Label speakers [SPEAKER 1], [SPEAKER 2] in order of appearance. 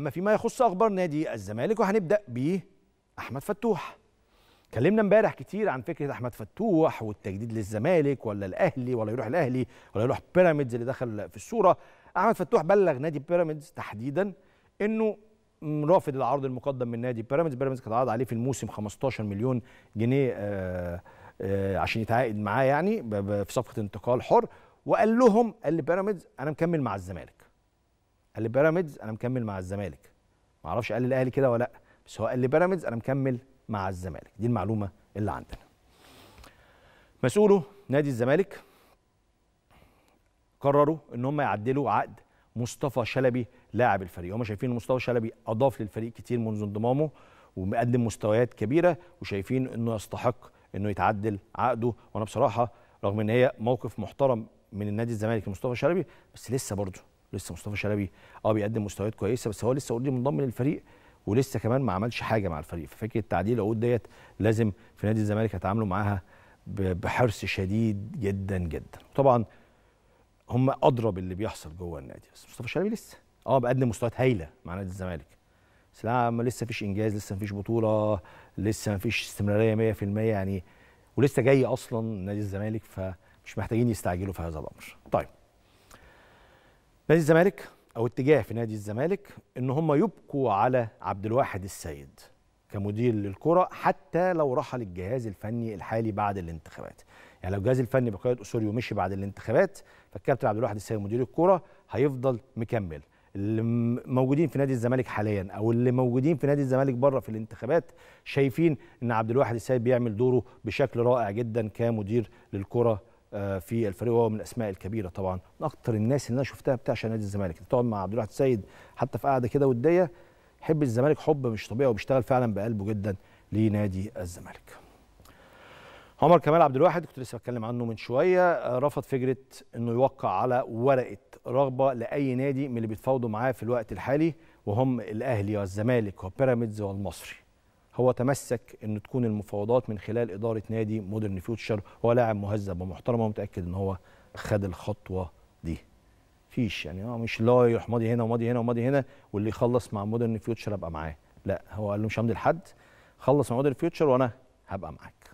[SPEAKER 1] أما فيما يخص أخبار نادي الزمالك وهنبدأ احمد فتوح اتكلمنا امبارح كتير عن فكره احمد فتوح والتجديد للزمالك ولا الاهلي ولا يروح الاهلي ولا يروح بيراميدز اللي دخل في الصوره احمد فتوح بلغ نادي بيراميدز تحديدا انه رافض العرض المقدم من نادي بيراميدز بيراميدز كان عرض عليه في الموسم 15 مليون جنيه آآ آه، آآ آه، عشان يتعاقد معاه يعني في صفقه انتقال حر وقال لهم قال لبيراميدز انا مكمل مع الزمالك قال لي بيراميدز انا مكمل مع الزمالك ما اعرفش قال الاهلي كده ولا لا بس هو قال لي بيراميدز انا مكمل مع الزمالك دي المعلومه اللي عندنا مسؤوله نادي الزمالك قرروا ان هم يعدلوا عقد مصطفى شلبي لاعب الفريق هم شايفين مصطفى شلبي اضاف للفريق كتير منذ انضمامه ومقدم مستويات كبيره وشايفين انه يستحق انه يتعدل عقده وانا بصراحه رغم ان هي موقف محترم من النادي الزمالك لمصطفى شلبي بس لسه برضه لسه مصطفى شلبي اه بيقدم مستويات كويسه بس هو لسه اوريدي منضم للفريق ولسه كمان ما عملش حاجه مع الفريق ففكره تعديل العقود ديت لازم في نادي الزمالك يتعاملوا معاها بحرص شديد جدا جدا طبعا هم ادرى باللي بيحصل جوه النادي بس مصطفى شلبي لسه اه بقدم مستويات هايله مع نادي الزمالك بس لا لسه فيش انجاز لسه ما فيش بطوله لسه ما فيش استمراريه 100% يعني ولسه جاي اصلا نادي الزمالك فمش محتاجين يستعجلوا في هذا الامر طيب نادي الزمالك او اتجاه في نادي الزمالك ان هم يبقوا على عبد الواحد السيد كمدير للكره حتى لو رحل الجهاز الفني الحالي بعد الانتخابات يعني لو الجهاز الفني بقياده اسوريو مشي بعد الانتخابات فالكابتن عبد الواحد السيد مدير الكره هيفضل مكمل اللي موجودين في نادي الزمالك حاليا او اللي موجودين في نادي الزمالك بره في الانتخابات شايفين ان عبد الواحد السيد بيعمل دوره بشكل رائع جدا كمدير للكره آه، في الفريق وهو من الاسماء الكبيره طبعا من اكثر الناس اللي انا شفتها بتعشى نادي الزمالك تقعد مع عبد الواحد السيد حتى في قعده كده وديه يحب الزمالك حب مش طبيعي وبيشتغل فعلا بقلبه جدا لنادي الزمالك عمر كمال عبد الواحد كنت لسه بتكلم عنه من شويه آه، رفض فكره انه يوقع على ورقه رغبه لاي نادي من اللي بيتفاوضوا معاه في الوقت الحالي وهم الاهلي والزمالك وبيراميدز والمصري هو تمسك ان تكون المفاوضات من خلال اداره نادي مودرن فيوتشر هو لاعب مهذب ومحترم ومتاكد ان هو خد الخطوه دي فيش يعني هو آه، مش لا يروح ماضي هنا وماضي هنا وماضي هنا واللي يخلص مع مودرن فيوتشر ابقى معاه لا هو قال له مش همضي لحد خلص مع مودرن فيوتشر وانا هبقى معاك